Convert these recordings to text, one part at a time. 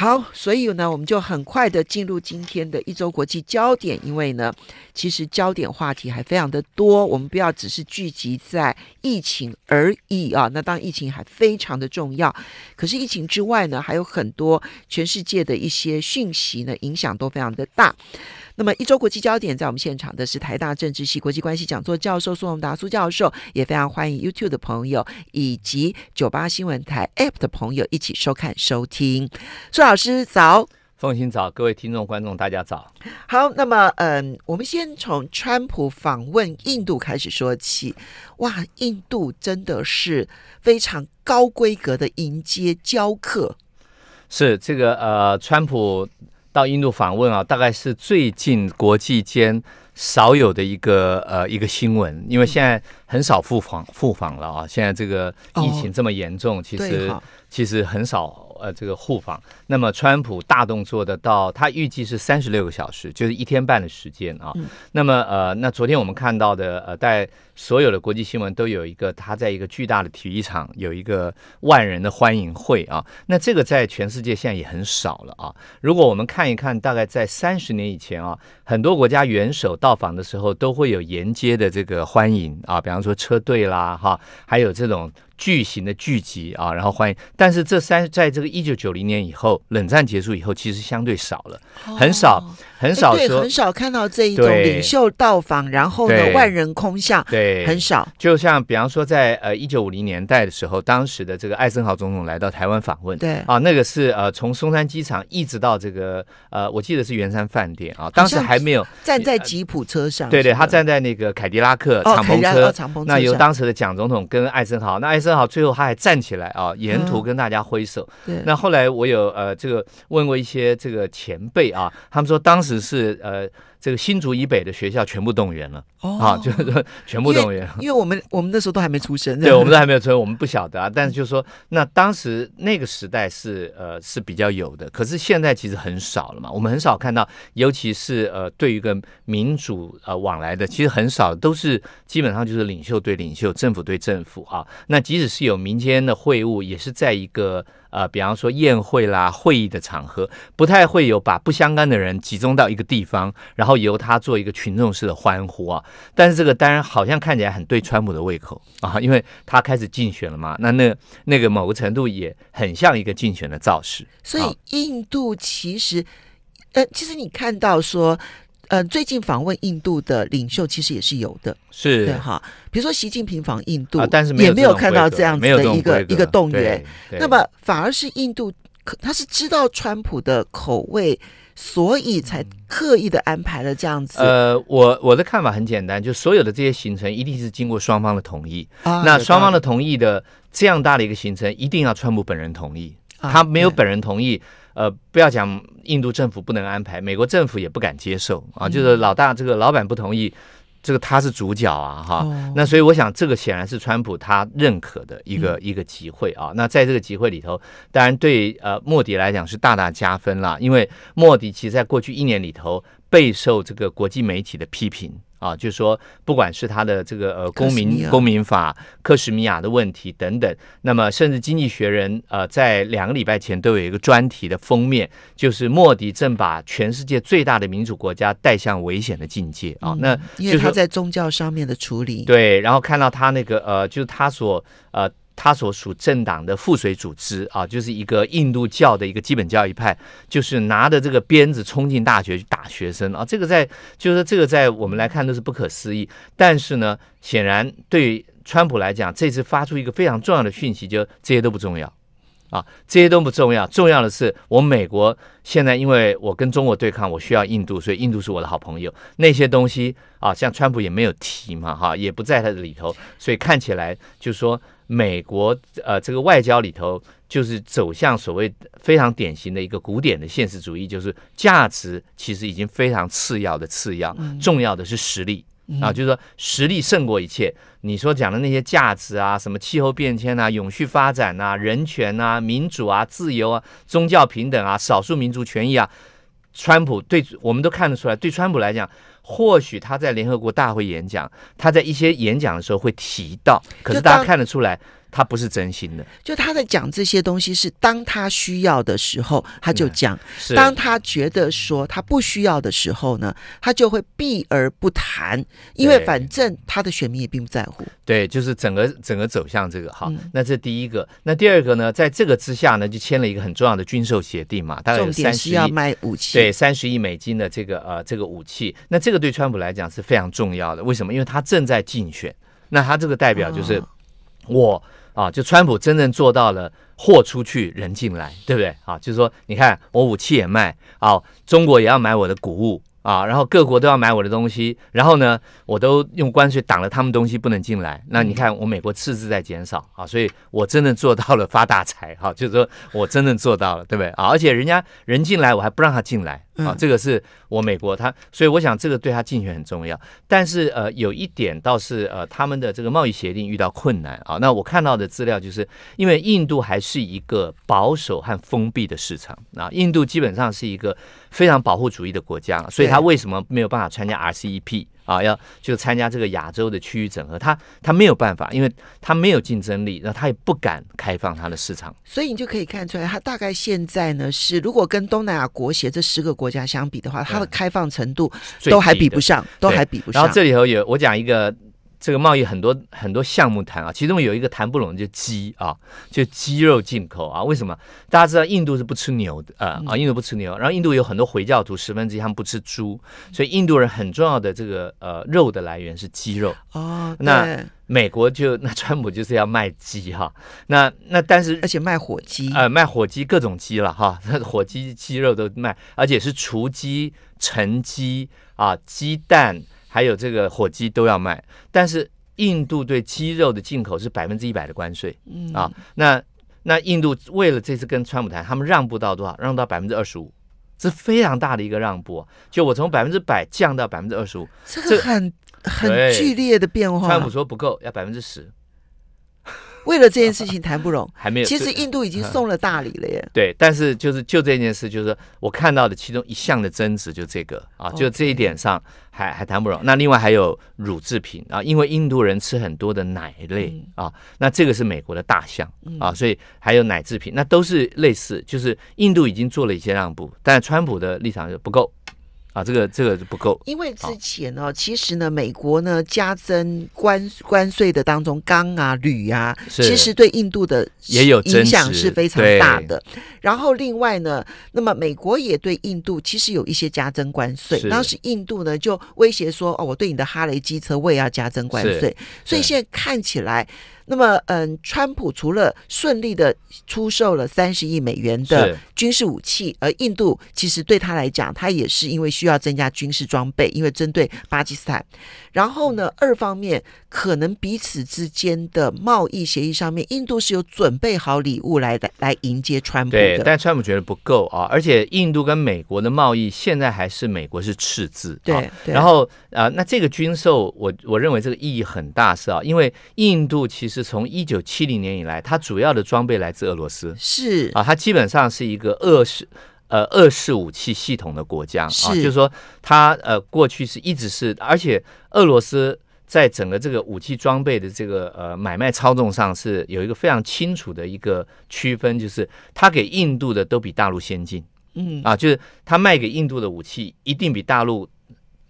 好，所以呢，我们就很快的进入今天的一周国际焦点，因为呢，其实焦点话题还非常的多，我们不要只是聚集在疫情而已啊。那当疫情还非常的重要，可是疫情之外呢，还有很多全世界的一些讯息呢，影响都非常的大。那么一周国际焦点，在我们现场的是台大政治系国际关系讲座教授苏宏达苏教授，也非常欢迎 YouTube 的朋友以及九八新闻台 App 的朋友一起收看收听。苏老师早，凤心早，各位听众观众大家早。好，那么嗯，我们先从川普访问印度开始说起。哇，印度真的是非常高规格的迎接教客。是这个呃，川普。到印度访问啊，大概是最近国际间少有的一个呃一个新闻，因为现在很少复访复访了啊，现在这个疫情这么严重，其实其实很少。呃，这个互访，那么川普大动作的到，他预计是三十六个小时，就是一天半的时间啊。那么，呃，那昨天我们看到的，呃，在所有的国际新闻都有一个，他在一个巨大的体育场有一个万人的欢迎会啊。那这个在全世界现在也很少了啊。如果我们看一看，大概在三十年以前啊，很多国家元首到访的时候都会有沿街的这个欢迎啊，比方说车队啦，哈，还有这种。巨型的聚集啊，然后欢迎。但是这三在这个一九九零年以后，冷战结束以后，其实相对少了，很少。很少说，很少看到这一种领袖到访，然后呢万人空巷，对，很少。就像比方说，在呃一九五零年代的时候，当时的这个艾森豪总统来到台湾访问，对，啊，那个是呃从松山机场一直到这个呃我记得是圆山饭店啊，当时还没有站在吉普车上，对对，他站在那个凯迪拉克敞篷车，那由当时的蒋总统跟艾森豪，那艾森豪最后他还站起来啊，沿途跟大家挥手。那后来我有呃这个问过一些这个前辈啊，他们说当时。只是呃，这个新竹以北的学校全部动员了哦、啊，就是全部动员。因为我们我们那时候都还没出生，对，我们都还没有出生，我们不晓得啊。但是就是说，那当时那个时代是呃是比较有的，可是现在其实很少了嘛。我们很少看到，尤其是呃对于一个民主呃往来的，其实很少，都是基本上就是领袖对领袖，政府对政府啊。那即使是有民间的会晤，也是在一个。呃，比方说宴会啦、会议的场合，不太会有把不相干的人集中到一个地方，然后由他做一个群众式的欢呼啊。但是这个当然好像看起来很对川普的胃口啊，因为他开始竞选了嘛。那那那个某个程度也很像一个竞选的造势。所以印度其实，呃，其实你看到说。呃，最近访问印度的领袖其实也是有的，是，对哈，比如说习近平访印度，但是也没有看到这样子的一个一个动员，那么反而是印度他是知道川普的口味，所以才刻意的安排了这样子。呃，我我的看法很简单，就所有的这些行程一定是经过双方的同意，那双方的同意的这样大的一个行程，一定要川普本人同意，他没有本人同意。呃，不要讲印度政府不能安排，美国政府也不敢接受啊。就是老大这个老板不同意，这个他是主角啊哈。那所以我想，这个显然是川普他认可的一个一个机会啊。那在这个机会里头，当然对呃莫迪来讲是大大加分了，因为莫迪其实在过去一年里头备受这个国际媒体的批评。啊，就是说，不管是他的这个呃公民公民法、克什米亚的问题等等，那么甚至《经济学人》呃在两个礼拜前都有一个专题的封面，就是莫迪正把全世界最大的民主国家带向危险的境界啊。那因为他在宗教上面的处理，对，然后看到他那个呃，就是他所呃。他所属政党的附水组织啊，就是一个印度教的一个基本教义派，就是拿着这个鞭子冲进大学去打学生啊！这个在就是说，这个在我们来看都是不可思议。但是呢，显然对川普来讲，这次发出一个非常重要的讯息，就这些都不重要啊，这些都不重要，重要的是我美国现在因为我跟中国对抗，我需要印度，所以印度是我的好朋友。那些东西啊，像川普也没有提嘛，哈，也不在他的里头，所以看起来就是说。美国呃，这个外交里头就是走向所谓非常典型的一个古典的现实主义，就是价值其实已经非常次要的次要，重要的是实力啊，就是说实力胜过一切。你说讲的那些价值啊，什么气候变迁啊、永续发展啊、人权啊、民主啊、自由啊、宗教平等啊、少数民族权益啊，川普对我们都看得出来，对川普来讲。或许他在联合国大会演讲，他在一些演讲的时候会提到，可是大家看得出来。他不是真心的，就他在讲这些东西是当他需要的时候，他就讲；当他觉得说他不需要的时候呢，他就会避而不谈，因为反正他的选民也并不在乎。对，就是整个整个走向这个哈，那这第一个。那第二个呢，在这个之下呢，就签了一个很重要的军售协定嘛，重点是要卖武器，对，三十亿美金的这个呃这个武器。那这个对川普来讲是非常重要的，为什么？因为他正在竞选，那他这个代表就是我。啊，就川普真正做到了货出去人进来，对不对啊？就是说，你看我武器也卖啊，中国也要买我的谷物啊，然后各国都要买我的东西，然后呢，我都用关税挡了他们东西不能进来。那你看我美国赤字在减少啊，所以我真的做到了发大财哈，就是说我真正做到了，对不对啊？而且人家人进来我还不让他进来。啊，这个是我美国他，所以我想这个对他竞选很重要。但是呃，有一点倒是呃，他们的这个贸易协定遇到困难啊。那我看到的资料就是因为印度还是一个保守和封闭的市场啊，印度基本上是一个非常保护主义的国家，所以他为什么没有办法参加 RCEP？啊，要就参加这个亚洲的区域整合，他他没有办法，因为他没有竞争力，然后他也不敢开放他的市场。所以你就可以看出来，他大概现在呢是，如果跟东南亚国协这十个国家相比的话，它的开放程度都还比不上，都还比不上。然后这里头有，我讲一个。这个贸易很多很多项目谈啊，其中有一个谈不拢，就鸡啊，就鸡肉进口啊。为什么？大家知道印度是不吃牛的啊啊，印度不吃牛。然后印度有很多回教徒，十分之一他们不吃猪，所以印度人很重要的这个呃肉的来源是鸡肉。哦，那美国就那川普就是要卖鸡哈，那那但是而且卖火鸡，呃，卖火鸡各种鸡了哈，那、火鸡鸡肉都卖，而且是雏鸡、成鸡啊，鸡蛋。还有这个火鸡都要卖，但是印度对鸡肉的进口是百分之一百的关税，啊，那那印度为了这次跟川普谈，他们让步到多少？让到百分之二十五，是非常大的一个让步，就我从百分之百降到百分之二十五，这很很剧烈的变化。川普说不够，要百分之十。为了这件事情谈不拢，还没有。其实印度已经送了大礼了耶。对，但是就是就这件事，就是我看到的其中一项的争执，就这个啊，就这一点上还还谈不拢。那另外还有乳制品啊，因为印度人吃很多的奶类啊，那这个是美国的大项啊，所以还有奶制品，那都是类似，就是印度已经做了一些让步，但川普的立场就不够。啊，这个这个是不够，因为之前呢，其实呢，美国呢加征关关税的当中，钢啊、铝啊，其实对印度的也有影响是非常大的。然后另外呢，那么美国也对印度其实有一些加征关税，当时印度呢就威胁说：“哦，我对你的哈雷机车我也要加征关税。”所以现在看起来。那么，嗯，川普除了顺利的出售了三十亿美元的军事武器，而印度其实对他来讲，他也是因为需要增加军事装备，因为针对巴基斯坦。然后呢，二方面可能彼此之间的贸易协议上面，印度是有准备好礼物来的来迎接川普。对，但川普觉得不够啊，而且印度跟美国的贸易现在还是美国是赤字。对，然后啊，那这个军售，我我认为这个意义很大，是啊，因为印度其实。从一九七零年以来，它主要的装备来自俄罗斯，是啊，它基本上是一个俄式、呃，俄式武器系统的国家，啊，就是说，它呃，过去是一直是，而且俄罗斯在整个这个武器装备的这个呃买卖操纵上是有一个非常清楚的一个区分，就是它给印度的都比大陆先进，嗯，啊，就是它卖给印度的武器一定比大陆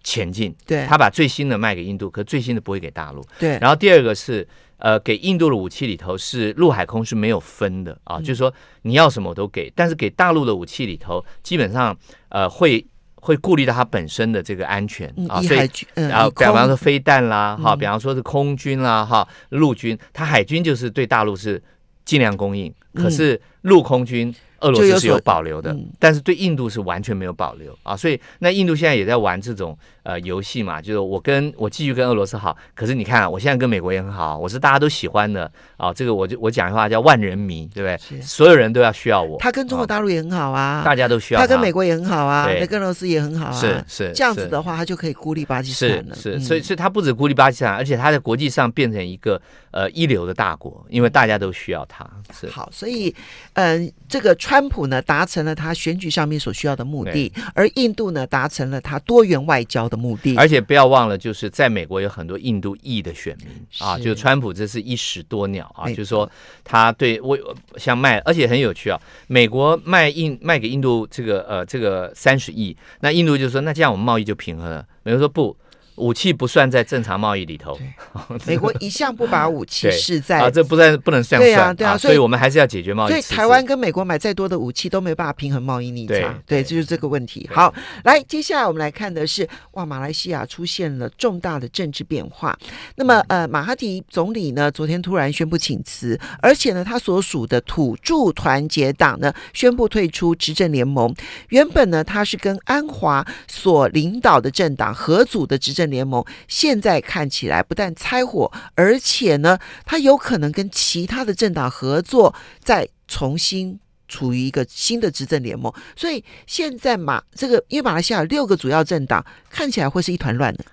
前进，对，它把最新的卖给印度，可最新的不会给大陆，对，然后第二个是。呃，给印度的武器里头是陆海空是没有分的啊，就是说你要什么我都给，但是给大陆的武器里头，基本上呃会会顾虑到它本身的这个安全啊，所以然后比方说飞弹啦哈，比方说是空军啦哈，陆军，它海军就是对大陆是尽量供应，可是陆空军。俄罗斯是有保留的，但是对印度是完全没有保留啊，所以那印度现在也在玩这种呃游戏嘛，就是我跟我继续跟俄罗斯好，可是你看我现在跟美国也很好，我是大家都喜欢的啊，这个我就我讲一句话叫万人迷，对不对？所有人都要需要我。他跟中国大陆也很好啊，大家都需要他；跟美国也很好啊，跟俄罗斯也很好，啊。是是这样子的话，他就可以孤立巴基斯坦了。是，所以所以他不止孤立巴基斯坦，而且他在国际上变成一个呃一流的大国，因为大家都需要他。是好，所以嗯，这个。川普呢达成了他选举上面所需要的目的，而印度呢达成了他多元外交的目的。而且不要忘了，就是在美国有很多印度裔的选民啊，就是川普这是一石多鸟啊，就是说他对，我想卖，而且很有趣啊，美国卖印卖给印度这个呃这个三十亿，那印度就说那这样我们贸易就平衡了，美国说不。武器不算在正常贸易里头。美国一向不把武器视在啊，这不算不能算对啊，对啊，所以，我们还是要解决贸易。所以，台湾跟美国买再多的武器都没办法平衡贸易逆差，对，这就是这个问题。好，来，接下来我们来看的是，哇，马来西亚出现了重大的政治变化。那么，呃，马哈迪总理呢，昨天突然宣布请辞，而且呢，他所属的土著团结党呢，宣布退出执政联盟。原本呢，他是跟安华所领导的政党合组的执政。政联盟现在看起来不但拆火，而且呢，他有可能跟其他的政党合作，再重新处于一个新的执政联盟。所以现在马这个，因为马来西亚有六个主要政党，看起来会是一团乱的。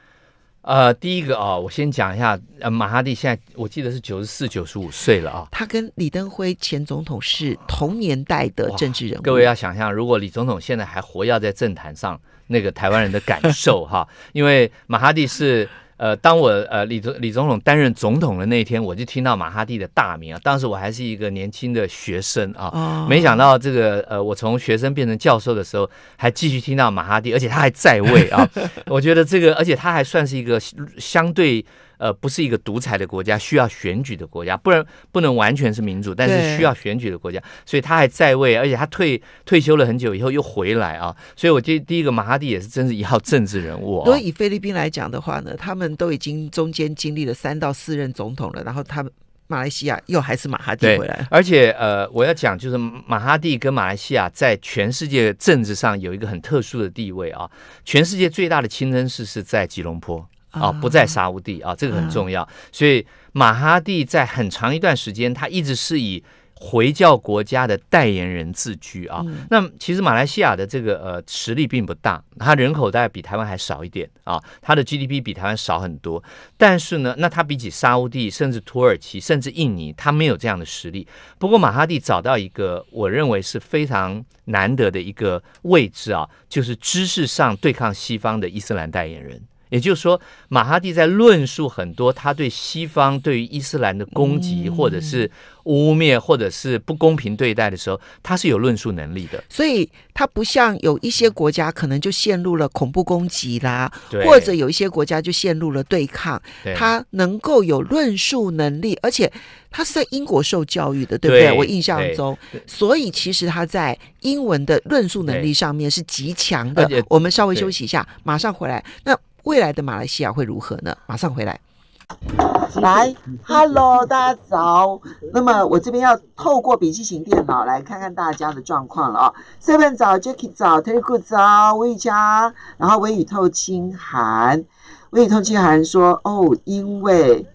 呃，第一个啊，我先讲一下，呃，马哈蒂现在我记得是九十四、九十五岁了啊。他跟李登辉前总统是同年代的政治人物。各位要想象，如果李总统现在还活，跃在政坛上。那个台湾人的感受哈，因为马哈蒂是呃，当我呃李总李总统担任总统的那一天，我就听到马哈蒂的大名啊。当时我还是一个年轻的学生啊，没想到这个呃，我从学生变成教授的时候，还继续听到马哈蒂，而且他还在位啊。我觉得这个，而且他还算是一个相对。呃，不是一个独裁的国家，需要选举的国家，不然不能完全是民主，但是需要选举的国家，所以他还在位，而且他退退休了很久以后又回来啊。所以，我第第一个马哈蒂也是真是一号政治人物。如果以菲律宾来讲的话呢，他们都已经中间经历了三到四任总统了，然后他马来西亚又还是马哈蒂回来。而且，呃，我要讲就是马哈蒂跟马来西亚在全世界政治上有一个很特殊的地位啊。全世界最大的清真寺是在吉隆坡。啊，不在沙乌地啊，这个很重要。所以马哈蒂在很长一段时间，他一直是以回教国家的代言人自居啊。那其实马来西亚的这个呃实力并不大，他人口大概比台湾还少一点啊，他的 GDP 比台湾少很多。但是呢，那他比起沙乌地，甚至土耳其，甚至印尼，他没有这样的实力。不过马哈蒂找到一个我认为是非常难得的一个位置啊，就是知识上对抗西方的伊斯兰代言人。也就是说，马哈蒂在论述很多他对西方对于伊斯兰的攻击，或者是污蔑，或者是不公平对待的时候，他是有论述能力的。所以他不像有一些国家可能就陷入了恐怖攻击啦，或者有一些国家就陷入了对抗。他能够有论述能力，而且他是在英国受教育的，对不对？我印象中，所以其实他在英文的论述能力上面是极强的。我们稍微休息一下，马上回来。那。未来的马来西亚会如何呢？马上回来，来，Hello，大家早。那么我这边要透过笔记型电脑来看看大家的状况了啊。Seven 早 j a c k e 早，Terry Good 早，微雨佳，然后微雨透清寒，微雨透清寒说哦，因为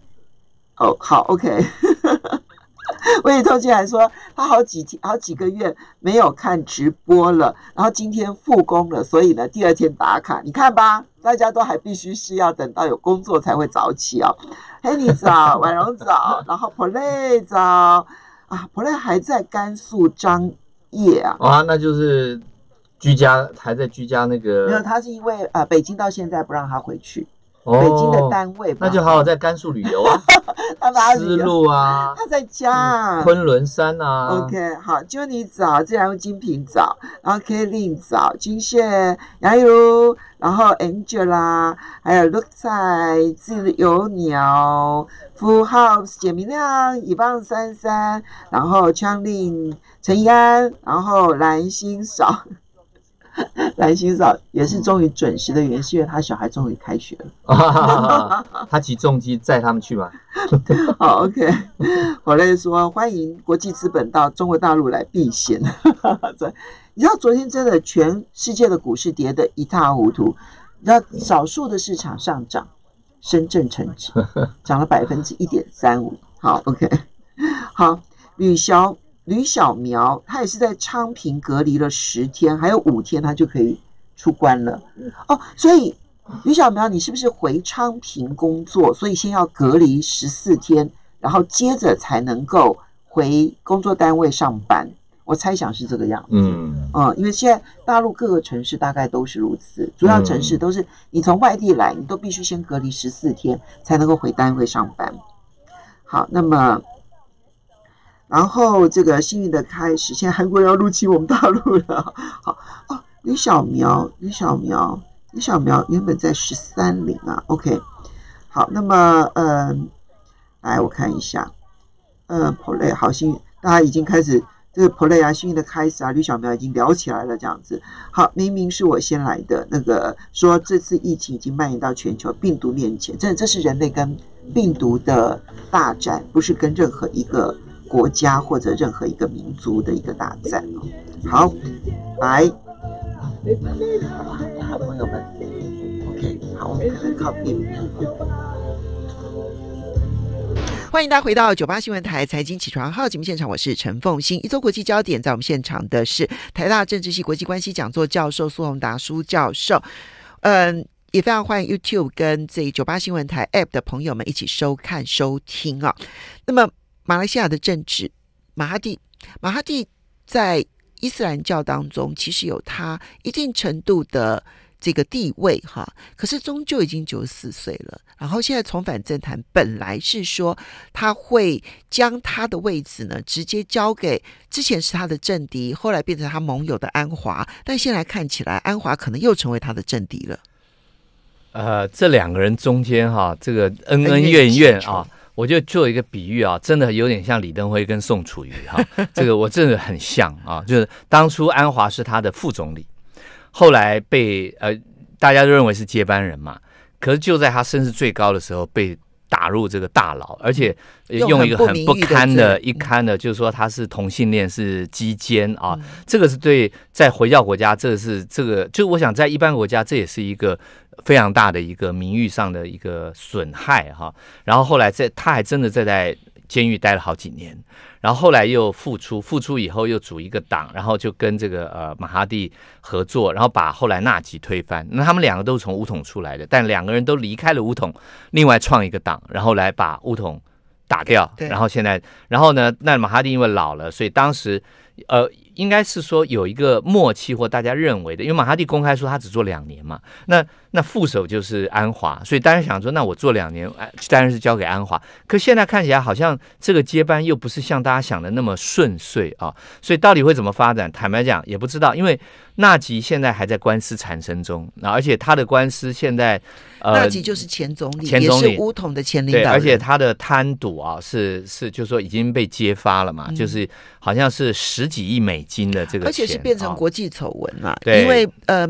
哦好 OK。我也同学还说，他好几天、好几个月没有看直播了，然后今天复工了，所以呢，第二天打卡，你看吧，大家都还必须是要等到有工作才会早起哦。黑你早，婉容早，然后 Play 早啊，Play 还在甘肃张掖啊，哇，那就是居家还在居家那个，没有，他是因为啊，北京到现在不让他回去。北京的单位，那就好好在甘肃旅游啊，丝路啊，他在家，昆仑山啊。OK，好就你找，自然精品找，然后 k e l 找，金线，还有然后 Angel 啦，还有 Look 菜自由鸟，符号简明亮，一棒三三，然后枪令陈一安，然后蓝星嫂。蓝心嫂也是终于准时的元为他小孩终于开学了。他骑重机载他们去吗？好，OK。我来说，欢迎国际资本到中国大陆来避险。你知道昨天真的全世界的股市跌得一塌糊涂，那少数的市场上涨，深圳成指涨了百分之一点三五。好，OK。好，吕潇。吕小苗，他也是在昌平隔离了十天，还有五天他就可以出关了。哦，所以吕小苗，你是不是回昌平工作？所以先要隔离十四天，然后接着才能够回工作单位上班。我猜想是这个样子。嗯，因为现在大陆各个城市大概都是如此，主要城市都是你从外地来，你都必须先隔离十四天，才能够回单位上班。好，那么。然后这个幸运的开始，现在韩国要入侵我们大陆了。好哦，吕小苗，吕小苗，吕小苗原本在十三陵啊。OK，好，那么嗯，来我看一下，嗯，play 好幸运，大家已经开始这个 play 啊，幸运的开始啊，吕小苗已经聊起来了这样子。好，明明是我先来的那个，说这次疫情已经蔓延到全球，病毒面前，这这是人类跟病毒的大战，不是跟任何一个。国家或者任何一个民族的一个大战哦。好，来，好朋友们，OK，好，欢迎大家回到九八新闻台财经起床号节目现场，我是陈凤欣。一周国际焦点在我们现场的是台大政治系国际关系讲座教授苏宏达苏教授。嗯，也非常欢迎 YouTube 跟这九八新闻台 App 的朋友们一起收看收听啊。那么。马来西亚的政治，马哈蒂马哈蒂在伊斯兰教当中其实有他一定程度的这个地位哈，可是终究已经九十四岁了。然后现在重返政坛，本来是说他会将他的位置呢直接交给之前是他的政敌，后来变成他盟友的安华，但现在看起来安华可能又成为他的政敌了。呃，这两个人中间哈，这个恩恩怨怨啊。我就做一个比喻啊，真的有点像李登辉跟宋楚瑜哈，这个我真的很像啊，就是当初安华是他的副总理，后来被呃大家都认为是接班人嘛，可是就在他身世最高的时候被。打入这个大佬，而且用一个很不堪的一堪的，就是说他是同性恋，是鸡奸啊，这个是对在回教国家，这是这个，就我想在一般国家这也是一个非常大的一个名誉上的一个损害哈。然后后来在他还真的在在。监狱待了好几年，然后后来又复出，复出以后又组一个党，然后就跟这个呃马哈蒂合作，然后把后来纳吉推翻。那他们两个都是从乌统出来的，但两个人都离开了乌统，另外创一个党，然后来把乌统打掉。然后现在，然后呢？那马哈蒂因为老了，所以当时呃，应该是说有一个默契或大家认为的，因为马哈蒂公开说他只做两年嘛。那那副手就是安华，所以大家想说，那我做两年，当然是交给安华。可现在看起来，好像这个接班又不是像大家想的那么顺遂啊。所以到底会怎么发展？坦白讲，也不知道，因为纳吉现在还在官司产生中，那而且他的官司现在，呃，纳吉就是前总理，也是乌统的前领导。对，而且他的贪赌啊，是是，就是说已经被揭发了嘛，就是好像是十几亿美金的这个，而且是变成国际丑闻了，因为呃。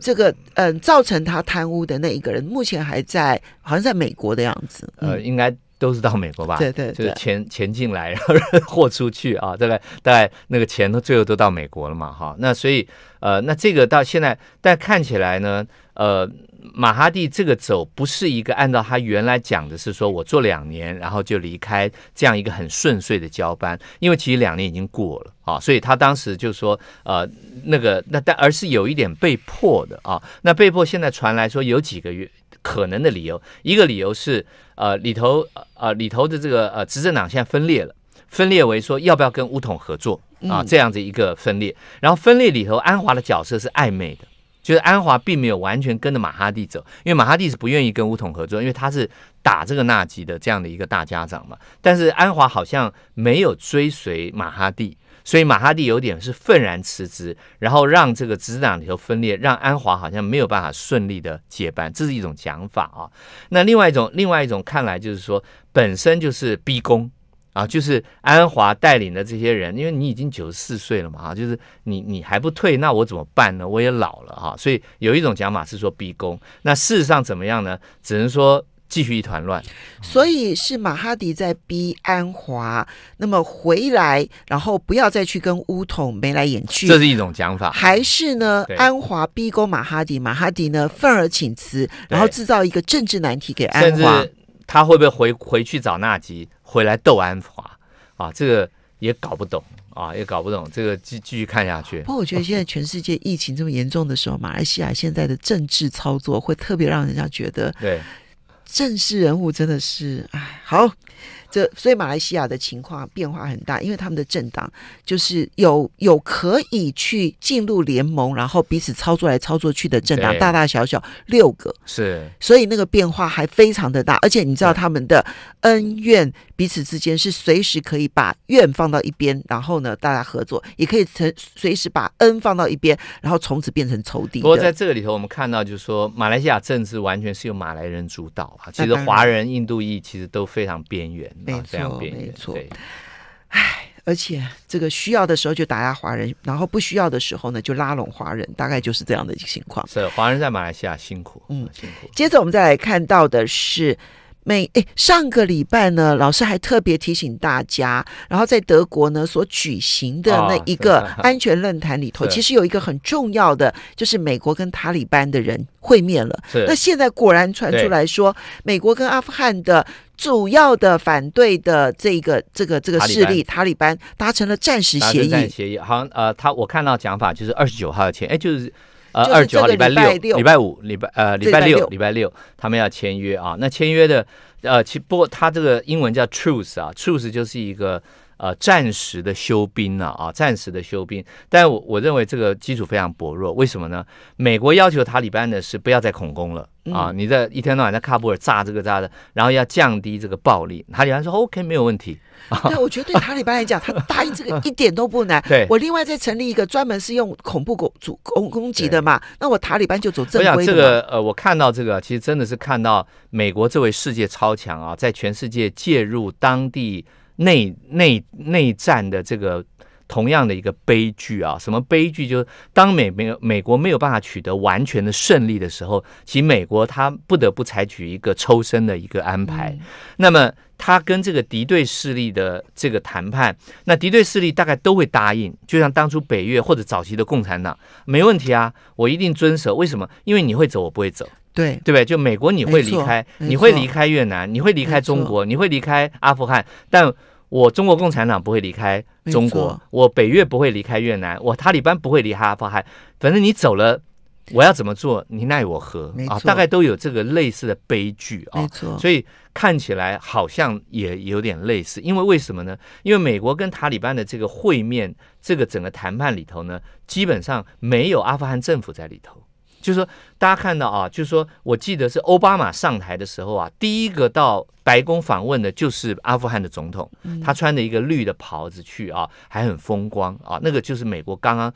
这个嗯，造成他贪污的那一个人，目前还在，好像在美国的样子。呃，应该。都是到美国吧，对对就是钱钱进来，然后货出去啊，大概大概那个钱都最后都到美国了嘛，哈，那所以呃，那这个到现在，但看起来呢，呃，马哈蒂这个走不是一个按照他原来讲的是说我做两年，然后就离开这样一个很顺遂的交班，因为其实两年已经过了啊，所以他当时就说呃那个那但而是有一点被迫的啊，那被迫现在传来说有几个月可能的理由，一个理由是。呃，里头呃，里头的这个呃，执政党现在分裂了，分裂为说要不要跟乌统合作啊，这样子一个分裂。然后分裂里头，安华的角色是暧昧的，就是安华并没有完全跟着马哈蒂走，因为马哈蒂是不愿意跟乌统合作，因为他是打这个纳吉的这样的一个大家长嘛。但是安华好像没有追随马哈蒂。所以马哈蒂有点是愤然辞职，然后让这个执政党里头分裂，让安华好像没有办法顺利的接班，这是一种讲法啊。那另外一种，另外一种看来就是说，本身就是逼宫啊，就是安华带领的这些人，因为你已经九十四岁了嘛，哈，就是你你还不退，那我怎么办呢？我也老了哈，所以有一种讲法是说逼宫。那事实上怎么样呢？只能说。继续一团乱，所以是马哈迪在逼安华，那么回来，然后不要再去跟乌统眉来眼去，这是一种讲法，还是呢？安华逼宫马哈迪，马哈迪呢愤而请辞，然后制造一个政治难题给安华，他会不会回回去找纳吉，回来斗安华啊？这个也搞不懂啊，也搞不懂，这个继继续看下去。不，过我觉得现在全世界疫情这么严重的时候，马来西亚现在的政治操作会特别让人家觉得对。正式人物真的是，哎，好。这所以马来西亚的情况变化很大，因为他们的政党就是有有可以去进入联盟，然后彼此操作来操作去的政党，大大小小六个是，所以那个变化还非常的大。而且你知道他们的恩怨彼此之间是随时可以把怨放到一边，然后呢大家合作，也可以成随时把恩放到一边，然后从此变成仇敌。不过在这个里头，我们看到就是说，马来西亚政治完全是由马来人主导啊，其实华人、印度裔其实都非常边缘。没错，没错。唉，而且这个需要的时候就打压华人，然后不需要的时候呢就拉拢华人，大概就是这样的一个情况。是，华人在马来西亚辛苦，嗯，辛苦。接着我们再来看到的是。每诶上个礼拜呢，老师还特别提醒大家，然后在德国呢所举行的那一个 安全论坛里头，其实有一个很重要的，就是美国跟塔利班的人会面了。那现在果然传出来说，美国跟阿富汗的主要的反对的这个这个这个势力塔利班达成了暂时协议。协议好像呃，他我看到讲法就是二十九号前，哎就是。呃，二十九号礼拜六，礼拜五，礼拜呃，礼拜六，礼拜六，他们要签约啊。那签约的，呃，其不过他这个英文叫 truth 啊，truth 就是一个。呃，暂时的休兵了啊，暂时的休兵。但我我认为这个基础非常薄弱，为什么呢？美国要求塔利班的是不要再恐攻了啊，你这一天到晚在喀布尔炸这个炸的，然后要降低这个暴力。塔利班说 OK，没有问题。对，我觉得对塔利班来讲，他答应这个一点都不难。对，我另外再成立一个专门是用恐怖攻主攻攻击的嘛，那我塔利班就走正规的。我这个呃，我看到这个其实真的是看到美国这位世界超强啊，在全世界介入当地。内内内战的这个同样的一个悲剧啊，什么悲剧？就是当美没有美国没有办法取得完全的胜利的时候，其实美国他不得不采取一个抽身的一个安排。那么他跟这个敌对势力的这个谈判，那敌对势力大概都会答应。就像当初北越或者早期的共产党，没问题啊，我一定遵守。为什么？因为你会走，我不会走。对对不对？就美国你会离开，你会离开越南，你会离开中国，你会离开阿富汗，但我中国共产党不会离开中国，我北越不会离开越南，我塔利班不会离开阿富汗。反正你走了，我要怎么做？你奈我何啊？大概都有这个类似的悲剧啊，没错。所以看起来好像也有点类似，因为为什么呢？因为美国跟塔利班的这个会面，这个整个谈判里头呢，基本上没有阿富汗政府在里头。就是说，大家看到啊，就是说我记得是奥巴马上台的时候啊，第一个到白宫访问的就是阿富汗的总统，他穿着一个绿的袍子去啊，还很风光啊。那个就是美国刚刚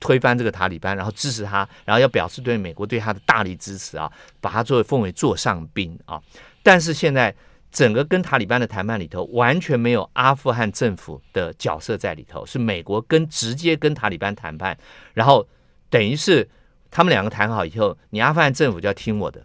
推翻这个塔利班，然后支持他，然后要表示对美国对他的大力支持啊，把他作为奉为座上宾啊。但是现在整个跟塔利班的谈判里头完全没有阿富汗政府的角色在里头，是美国跟直接跟塔利班谈判，然后等于是。他们两个谈好以后，你阿富汗政府就要听我的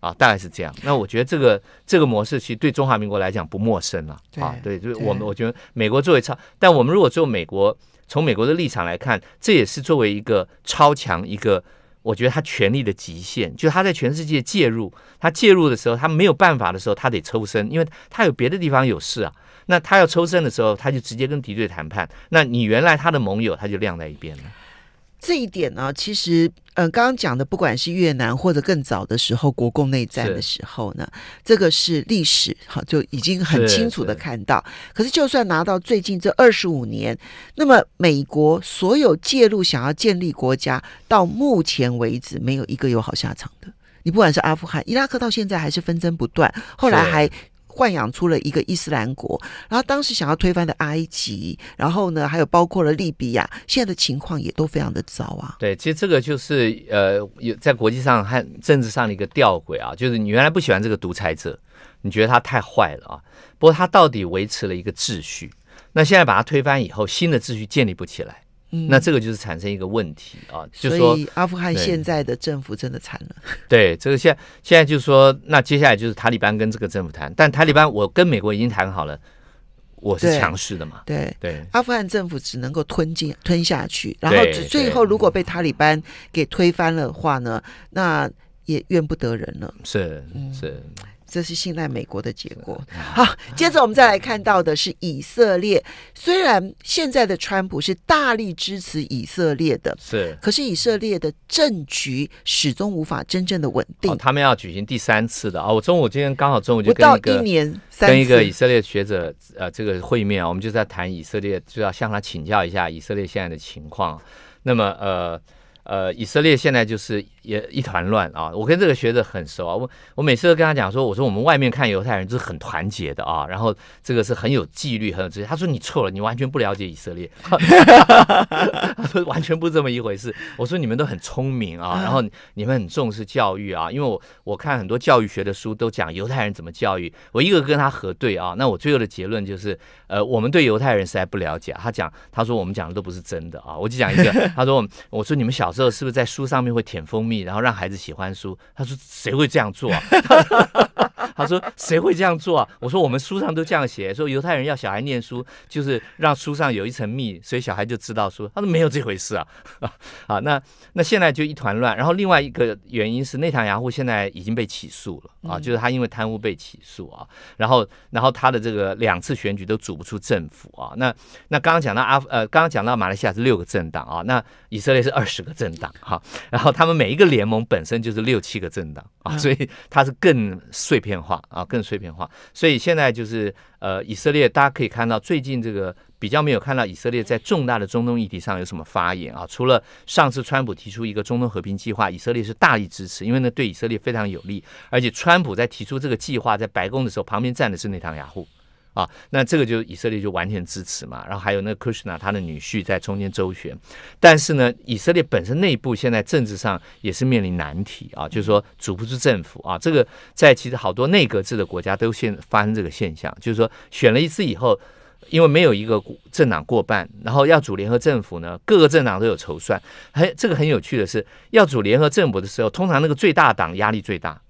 啊，大概是这样。那我觉得这个这个模式其实对中华民国来讲不陌生了啊。对，就是我们，我觉得美国作为超，但我们如果做美国，从美国的立场来看，这也是作为一个超强一个，我觉得他权力的极限，就是他在全世界介入，他介入的时候，他没有办法的时候，他得抽身，因为他有别的地方有事啊。那他要抽身的时候，他就直接跟敌对谈判。那你原来他的盟友，他就晾在一边了。这一点呢，其实，嗯，刚刚讲的，不管是越南或者更早的时候，国共内战的时候呢，这个是历史，好就已经很清楚的看到。可是，就算拿到最近这二十五年，那么美国所有介入想要建立国家，到目前为止没有一个有好下场的。你不管是阿富汗、伊拉克，到现在还是纷争不断，后来还。豢养出了一个伊斯兰国，然后当时想要推翻的埃及，然后呢，还有包括了利比亚，现在的情况也都非常的糟啊。对，其实这个就是呃，有在国际上和政治上的一个吊诡啊，就是你原来不喜欢这个独裁者，你觉得他太坏了啊，不过他到底维持了一个秩序，那现在把他推翻以后，新的秩序建立不起来。那这个就是产生一个问题啊，就说阿富汗现在的政府真的惨了。对，这个现现在就是说，那接下来就是塔利班跟这个政府谈，但塔利班我跟美国已经谈好了，我是强势的嘛。对对，阿富汗政府只能够吞进吞下去，然后最最后如果被塔利班给推翻了的话呢，那也怨不得人了。是是。这是信赖美国的结果。好，接着我们再来看到的是以色列。虽然现在的川普是大力支持以色列的，是，可是以色列的政局始终无法真正的稳定。他们要举行第三次的啊！我中午今天刚好中午就跟一个跟一个以色列学者呃这个会面我们就在谈以色列，就要向他请教一下以色列现在的情况。那么呃呃，以色列现在就是。也一团乱啊！我跟这个学者很熟啊，我我每次都跟他讲说，我说我们外面看犹太人就是很团结的啊，然后这个是很有纪律、很有秩序。他说你错了，你完全不了解以色列，他说完全不是这么一回事。我说你们都很聪明啊，然后你们很重视教育啊，因为我我看很多教育学的书都讲犹太人怎么教育，我一个跟他核对啊，那我最后的结论就是，呃，我们对犹太人实在不了解。他讲他说我们讲的都不是真的啊，我就讲一个，他说我说你们小时候是不是在书上面会舔封？然后让孩子喜欢书，他说：“谁会这样做？” 他说：“谁会这样做啊？”我说：“我们书上都这样写，说犹太人要小孩念书，就是让书上有一层密，所以小孩就知道书。”他说：“没有这回事啊！” 啊，那那现在就一团乱。然后另外一个原因是，内塔尼亚胡现在已经被起诉了啊，就是他因为贪污被起诉啊。然后，然后他的这个两次选举都组不出政府啊。那那刚刚讲到阿呃，刚刚讲到马来西亚是六个政党啊，那以色列是二十个政党哈。然后他们每一个联盟本身就是六七个政党啊，所以他是更。碎片化啊，更碎片化。所以现在就是，呃，以色列大家可以看到，最近这个比较没有看到以色列在重大的中东议题上有什么发言啊。除了上次川普提出一个中东和平计划，以色列是大力支持，因为呢对以色列非常有利。而且川普在提出这个计划在白宫的时候，旁边站的是内塔尼亚胡。啊，那这个就以色列就完全支持嘛，然后还有那个 Kushner 他的女婿在中间周旋，但是呢，以色列本身内部现在政治上也是面临难题啊，就是说组不出政府啊。这个在其实好多内阁制的国家都现发生这个现象，就是说选了一次以后，因为没有一个政党过半，然后要组联合政府呢，各个政党都有筹算。还这个很有趣的是，要组联合政府的时候，通常那个最大党压力最大，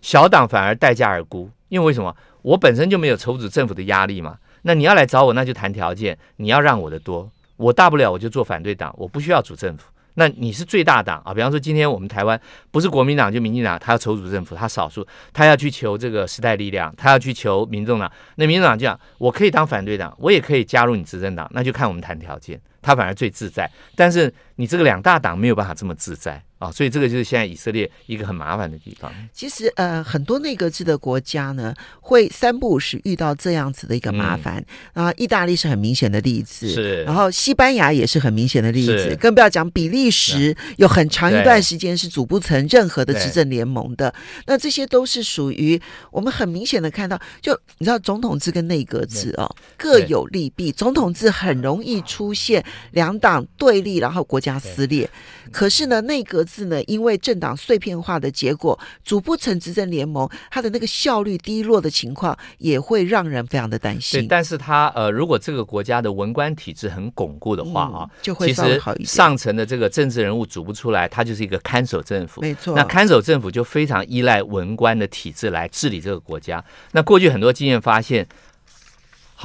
小党反而代价而沽，因为为什么？我本身就没有筹组政府的压力嘛，那你要来找我，那就谈条件。你要让我的多，我大不了我就做反对党，我不需要组政府。那你是最大党啊，比方说今天我们台湾不是国民党就民进党，他要筹组政府，他少数，他要去求这个时代力量，他要去求民众党。那民众党就讲，我可以当反对党，我也可以加入你执政党，那就看我们谈条件。他反而最自在，但是你这个两大党没有办法这么自在啊，所以这个就是现在以色列一个很麻烦的地方。其实呃，很多内阁制的国家呢，会三不五时遇到这样子的一个麻烦。然后意大利是很明显的例子，然后西班牙也是很明显的例子，更不要讲比利时，有很长一段时间是组不成任何的执政联盟的。那这些都是属于我们很明显的看到，就你知道总统制跟内阁制哦，各有利弊。总统制很容易出现。两党对立，然后国家撕裂。可是呢，内阁制呢，因为政党碎片化的结果，组不成执政联盟，它的那个效率低落的情况，也会让人非常的担心。对，但是他呃，如果这个国家的文官体制很巩固的话啊，就会其实上层的这个政治人物组不出来，他就是一个看守政府。没错，那看守政府就非常依赖文官的体制来治理这个国家。那过去很多经验发现。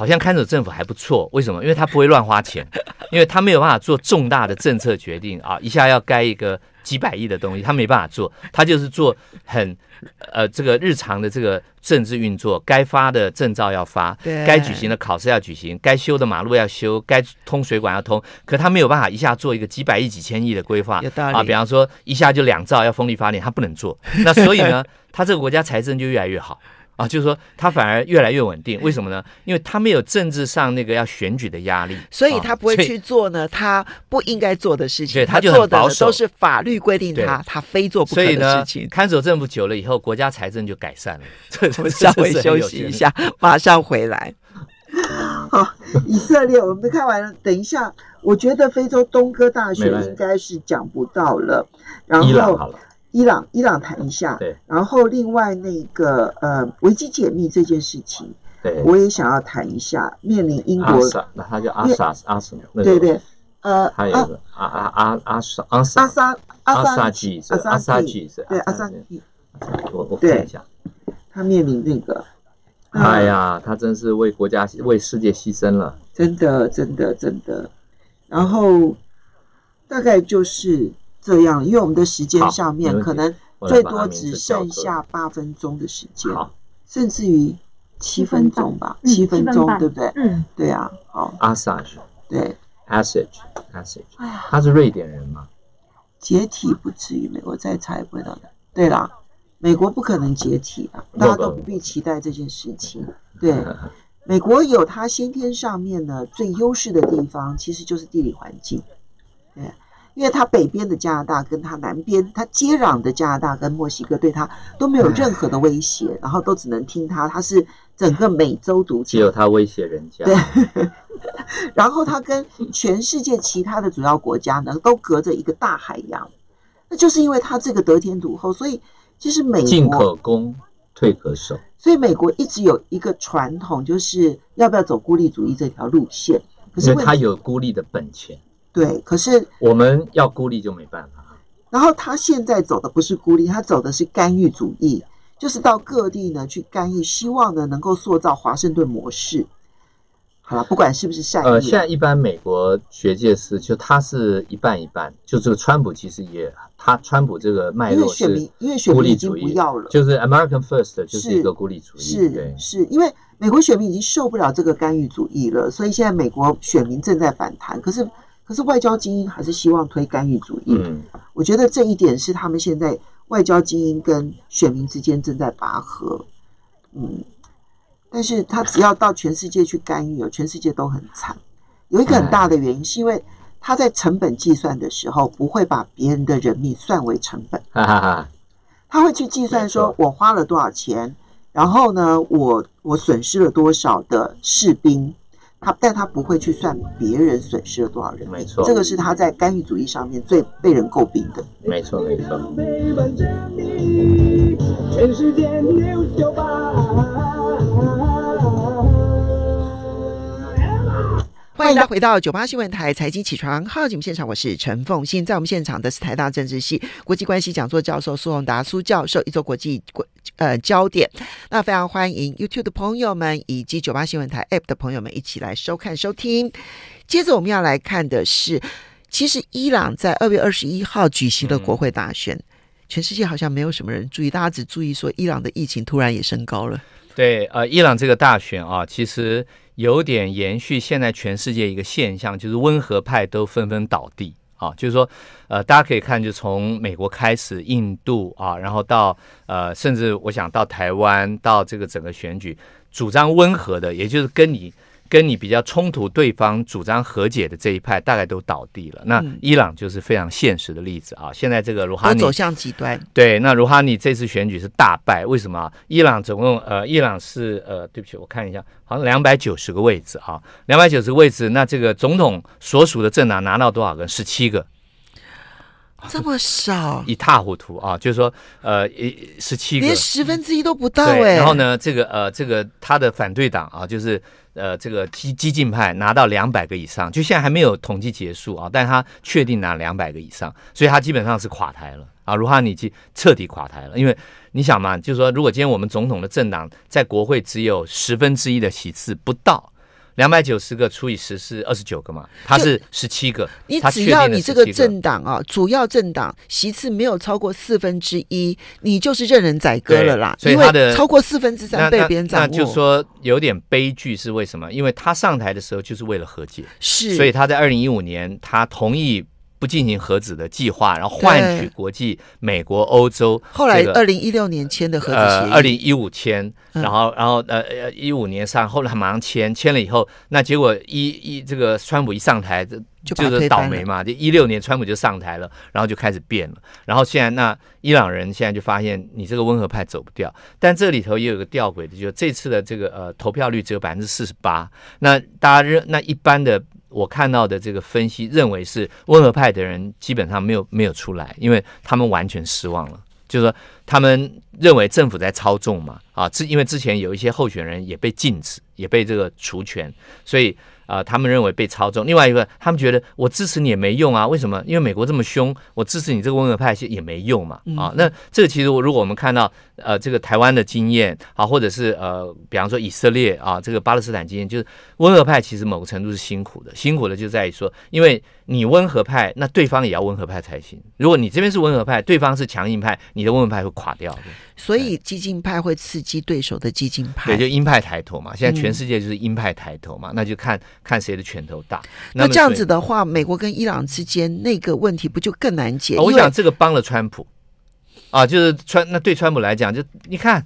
好像看守政府还不错，为什么？因为他不会乱花钱，因为他没有办法做重大的政策决定啊，一下要盖一个几百亿的东西，他没办法做，他就是做很，呃，这个日常的这个政治运作，该发的证照要发，该举行的考试要举行，该修的马路要修，该通水管要通，可他没有办法一下做一个几百亿、几千亿的规划啊。比方说，一下就两兆要风力发电，他不能做。那所以呢，他这个国家财政就越来越好。啊，就是说他反而越来越稳定，为什么呢？因为他没有政治上那个要选举的压力，所以他不会去做呢他不应该做的事情。他做的都是法律规定他他非做不可的事情。看守政府久了以后，国家财政就改善了。稍微休息一下，马上回来。好，以色列我们看完了。等一下，我觉得非洲东哥大学应该是讲不到了。然后。伊朗，伊朗谈一下。对。然后，另外那个呃，维基解密这件事情，对，我也想要谈一下。面临英国，那他叫阿萨阿什，对对。呃，还有阿阿阿阿萨阿萨阿萨阿萨基。阿萨基对阿萨基。我我看一下。他面临那个。哎呀，他真是为国家、为世界牺牲了。真的，真的，真的。然后，大概就是。这样，因为我们的时间上面可能最多只剩下八分钟的时间，甚至于七分钟吧，七分钟，对不对？嗯，对啊，好。Assage，对，Assage，Assage，他是瑞典人吗？解体不至于，美国再拆不会的。对啦，美国不可能解体的，大家都不必期待这件事情。对，美国有它先天上面的最优势的地方，其实就是地理环境，对。因为它北边的加拿大跟它南边它接壤的加拿大跟墨西哥对它都没有任何的威胁，然后都只能听它，它是整个美洲独强，只有它威胁人家。对，然后它跟全世界其他的主要国家呢都隔着一个大海洋，那就是因为它这个得天独厚，所以其实美国进可攻，退可守，所以美国一直有一个传统，就是要不要走孤立主义这条路线？可是它有孤立的本钱。对，可是我们要孤立就没办法。然后他现在走的不是孤立，他走的是干预主义，就是到各地呢去干预，希望呢能够塑造华盛顿模式。好了，不管是不是善意。呃，现在一般美国学界是就他是一半一半，就这个川普其实也他川普这个脉络是，因为选民因为选民已经不要了，就是 American First 就是一个孤立主义，是是因为美国选民已经受不了这个干预主义了，所以现在美国选民正在反弹，可是。可是外交精英还是希望推干预主义，我觉得这一点是他们现在外交精英跟选民之间正在拔河。嗯，但是他只要到全世界去干预，全世界都很惨。有一个很大的原因是因为他在成本计算的时候不会把别人的人民算为成本，他会去计算说我花了多少钱，然后呢，我我损失了多少的士兵。他，但他不会去算别人损失了多少人。没错，这个是他在干预主义上面最被人诟病的。没错，没错。欢迎大家回到九八新闻台财经起床号节目现场，我是陈凤欣，在我们现场的是台大政治系国际关系讲座教授苏宏达苏教授，一洲国际国。呃，焦点，那非常欢迎 YouTube 的朋友们以及九八新闻台 App 的朋友们一起来收看收听。接着我们要来看的是，其实伊朗在二月二十一号举行的国会大选，全世界好像没有什么人注意，大家只注意说伊朗的疫情突然也升高了。对，呃，伊朗这个大选啊，其实有点延续现在全世界一个现象，就是温和派都纷纷倒地。啊，就是说，呃，大家可以看，就从美国开始，印度啊，然后到呃，甚至我想到台湾，到这个整个选举，主张温和的，也就是跟你。跟你比较冲突，对方主张和解的这一派大概都倒地了。那伊朗就是非常现实的例子啊！现在这个罗哈尼走向极端。对，那罗哈尼这次选举是大败，为什么啊？伊朗总共呃，伊朗是呃，对不起，我看一下，好像两百九十个位置啊，两百九十个位置。那这个总统所属的政党拿到多少个？十七个。这么少，一塌糊涂啊！就是说，呃，一十七个，连十分之一都不到哎。然后呢，这个呃，这个他的反对党啊，就是呃，这个激激进派拿到两百个以上，就现在还没有统计结束啊，但他确定拿两百个以上，所以他基本上是垮台了啊，卢哈尼基彻底垮台了。因为你想嘛，就是说，如果今天我们总统的政党在国会只有十分之一的席次不到。两百九十个除以十是二十九个嘛，他是十七个。你只要你这个政党啊，主要政党席次没有超过四分之一，你就是任人宰割了啦。所以他的超过四分之三被别人掌握。那就说有点悲剧是为什么？因为他上台的时候就是为了和解，是。所以他在二零一五年他同意。不进行核子的计划，然后换取国际、美国、欧洲。后来二零一六年签的核子协议。二零一五签，然后然后呃呃一五年上，后来马上签，签了以后，那结果一一这个川普一上台，就是倒霉嘛。就一六年川普就上台了，然后就开始变了。然后现在那伊朗人现在就发现，你这个温和派走不掉。但这里头也有个吊诡的，就是这次的这个呃投票率只有百分之四十八，那大家认那一般的。我看到的这个分析认为是温和派的人基本上没有没有出来，因为他们完全失望了，就是说他们认为政府在操纵嘛啊，之因为之前有一些候选人也被禁止，也被这个除权，所以呃他们认为被操纵。另外一个，他们觉得我支持你也没用啊，为什么？因为美国这么凶，我支持你这个温和派也也没用嘛啊。那这个其实如果我们看到。呃，这个台湾的经验啊，或者是呃，比方说以色列啊，这个巴勒斯坦经验，就是温和派其实某个程度是辛苦的，辛苦的就在于说，因为你温和派，那对方也要温和派才行。如果你这边是温和派，对方是强硬派，你的温和派会垮掉。所以激进派会刺激对手的激进派，对，就鹰派抬头嘛。现在全世界就是鹰派抬头嘛，那就看看谁的拳头大。那这样子的话，美国跟伊朗之间那个问题不就更难解？我想这个帮了川普。啊，就是川，那对川普来讲，就你看，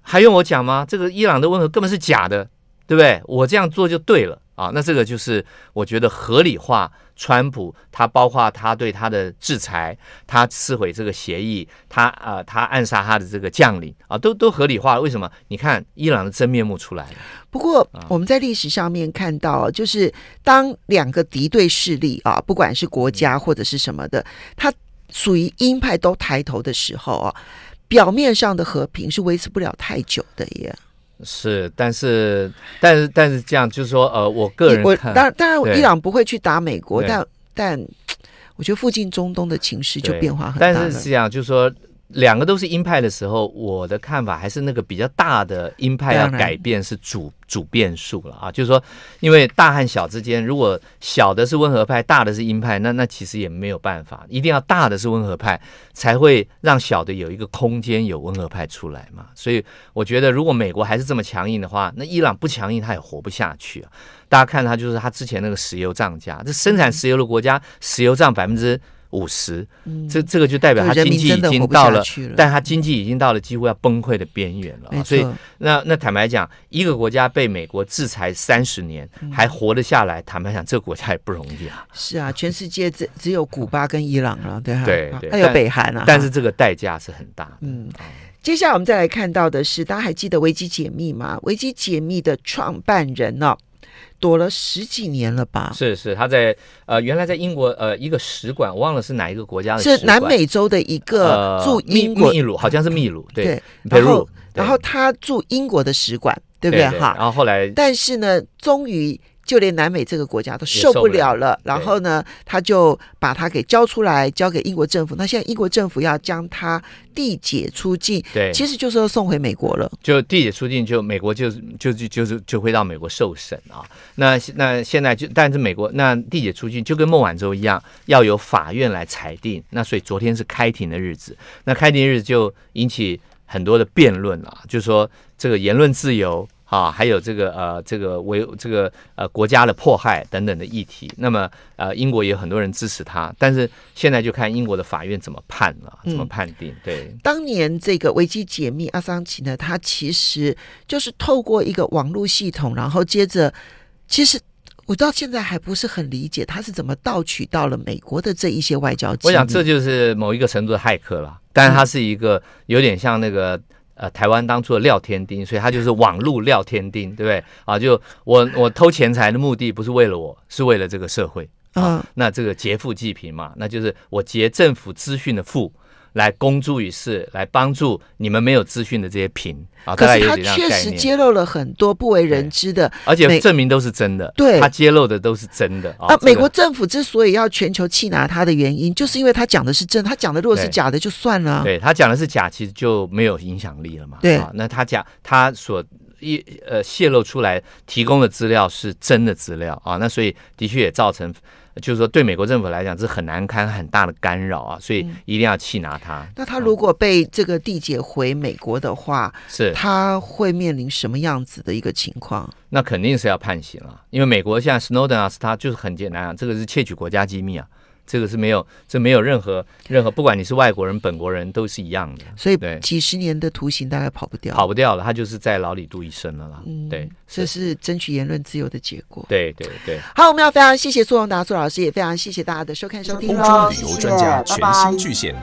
还用我讲吗？这个伊朗的温和根本是假的，对不对？我这样做就对了啊。那这个就是我觉得合理化川普，他包括他对他的制裁，他撕毁这个协议，他啊，他暗杀他的这个将领啊，都都合理化了。为什么？你看伊朗的真面目出来了。不过我们在历史上面看到，就是当两个敌对势力啊，不管是国家或者是什么的，他。属于鹰派都抬头的时候啊，表面上的和平是维持不了太久的耶。是，但是，但，是，但是这样就是说，呃，我个人，当然，当然，伊朗不会去打美国，但，但，我觉得附近中东的情势就变化很大。但是，是这样，就是说。两个都是鹰派的时候，我的看法还是那个比较大的鹰派要改变是主主变数了啊，就是说，因为大和小之间，如果小的是温和派，大的是鹰派，那那其实也没有办法，一定要大的是温和派才会让小的有一个空间有温和派出来嘛。所以我觉得，如果美国还是这么强硬的话，那伊朗不强硬他也活不下去啊。大家看他就是他之前那个石油涨价，这生产石油的国家石油涨百分之。五十，这这个就代表他经济已经到了，但他经济已经到了几乎要崩溃的边缘了。所以，那那坦白讲，一个国家被美国制裁三十年还活得下来，坦白讲，这个国家也不容易啊。是啊，全世界只只有古巴跟伊朗了，对啊，还有北韩啊。但是这个代价是很大。嗯，接下来我们再来看到的是，大家还记得危机解密吗？危机解密的创办人呢？躲了十几年了吧？是是，他在呃，原来在英国呃一个使馆，忘了是哪一个国家的使馆，是南美洲的一个驻英国，秘鲁，好像是秘鲁，对秘鲁。然后他驻英国的使馆，对不对哈？然后后来，但是呢，终于。就连南美这个国家都受不了了，然后呢，他就把他给交出来，交给英国政府。那现在英国政府要将他地解出境，对，其实就是要送回美国了。就地解出境，就美国就就就就是就会让美国受审啊。那那现在就，但是美国那地解出境就跟孟晚舟一样，要由法院来裁定。那所以昨天是开庭的日子，那开庭日就引起很多的辩论啊，就是说这个言论自由。啊，还有这个呃，这个为这个呃国家的迫害等等的议题。那么呃，英国也有很多人支持他，但是现在就看英国的法院怎么判了，怎么判定。对，当年这个危机解密阿桑奇呢，他其实就是透过一个网络系统，然后接着，其实我到现在还不是很理解他是怎么盗取到了美国的这一些外交机密。我想这就是某一个程度的骇客了，但是他是一个有点像那个。呃，台湾当初的廖天丁，所以他就是网路廖天丁，对不对？啊，就我我偷钱财的目的不是为了我，是为了这个社会啊。那这个劫富济贫嘛，那就是我劫政府资讯的富。来公诸于世，来帮助你们没有资讯的这些平啊。可是他确实揭露了很多不为人知的，而且证明都是真的。对，他揭露的都是真的啊。美国政府之所以要全球气拿他的原因，就是因为他讲的是真，他讲的如果是假的就算了。对他讲的是假，其实就没有影响力了嘛。对，那他讲他所一呃泄露出来提供的资料是真的资料啊，那所以的确也造成。就是说，对美国政府来讲是很难堪、很大的干扰啊，所以一定要气拿他。那他如果被这个递解回美国的话，是他会面临什么样子的一个情况？那肯定是要判刑了，因为美国现在 Snowden 啊，是他就是很简单啊，这个是窃取国家机密啊。这个是没有，这没有任何，任何，不管你是外国人、本国人都是一样的。所以几十年的徒刑大概跑不掉，跑不掉了，他就是在牢里度一生了啦。嗯，对，这是争取言论自由的结果。对对对。好，我们要非常谢谢苏荣达苏老师，也非常谢谢大家的收看收听。空中旅游专家，全新巨险。